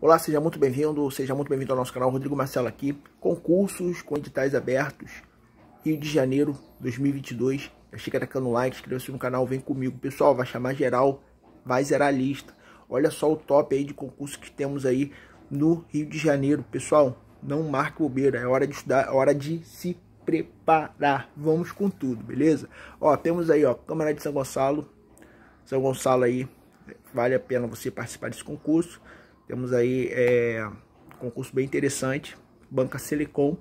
Olá, seja muito bem-vindo, seja muito bem-vindo ao nosso canal. Rodrigo Marcelo aqui. Concursos com editais abertos, Rio de Janeiro 2022. Eu cheguei tacando like, inscreva-se no canal, vem comigo. Pessoal, vai chamar geral, vai zerar a lista. Olha só o top aí de concurso que temos aí no Rio de Janeiro. Pessoal, não marque bobeira, é hora de estudar, é hora de se preparar. Vamos com tudo, beleza? Ó, temos aí, ó, Câmara de São Gonçalo. São Gonçalo aí, vale a pena você participar desse concurso. Temos aí é, um concurso bem interessante, Banca Silicon.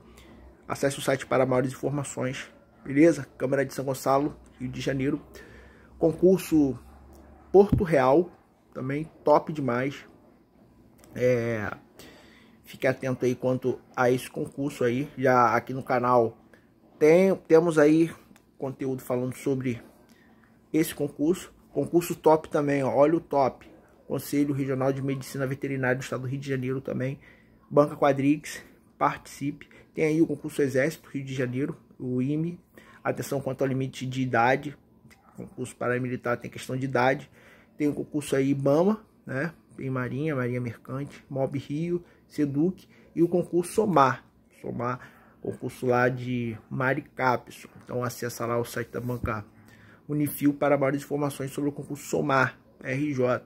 Acesse o site para maiores informações. Beleza? Câmara de São Gonçalo, Rio de Janeiro. Concurso Porto Real, também top demais. É, fique atento aí quanto a esse concurso aí. Já aqui no canal tem, temos aí conteúdo falando sobre esse concurso. Concurso top também, ó, olha o top. Conselho Regional de Medicina Veterinária do Estado do Rio de Janeiro também, Banca Quadrix, participe. Tem aí o concurso Exército Rio de Janeiro, o IME, atenção quanto ao limite de idade, concurso paramilitar tem questão de idade, tem o concurso aí IBAMA, né? Tem Marinha, Marinha Mercante, Mob Rio, Seduc e o concurso SOMAR, SOMAR, concurso lá de Maricá, Então acessa lá o site da banca Unifil para maiores informações sobre o concurso SOMAR RJ.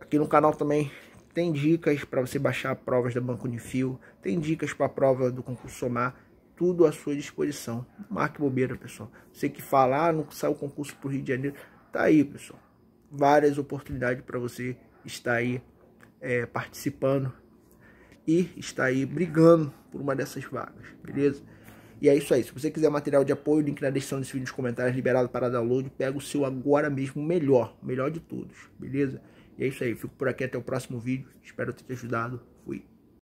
Aqui no canal também tem dicas para você baixar provas da Banco Unifil, tem dicas para a prova do concurso Somar, tudo à sua disposição. marque bobeira, pessoal. Você que falar, ah, não saiu o concurso para o Rio de Janeiro, tá aí, pessoal. Várias oportunidades para você estar aí é, participando e estar aí brigando por uma dessas vagas, beleza? E é isso aí. Se você quiser material de apoio, link na descrição desse vídeo, nos comentários, liberado para download. Pega o seu agora mesmo, melhor, melhor de todos, beleza? E é isso aí, fico por aqui até o próximo vídeo. Espero ter te ajudado.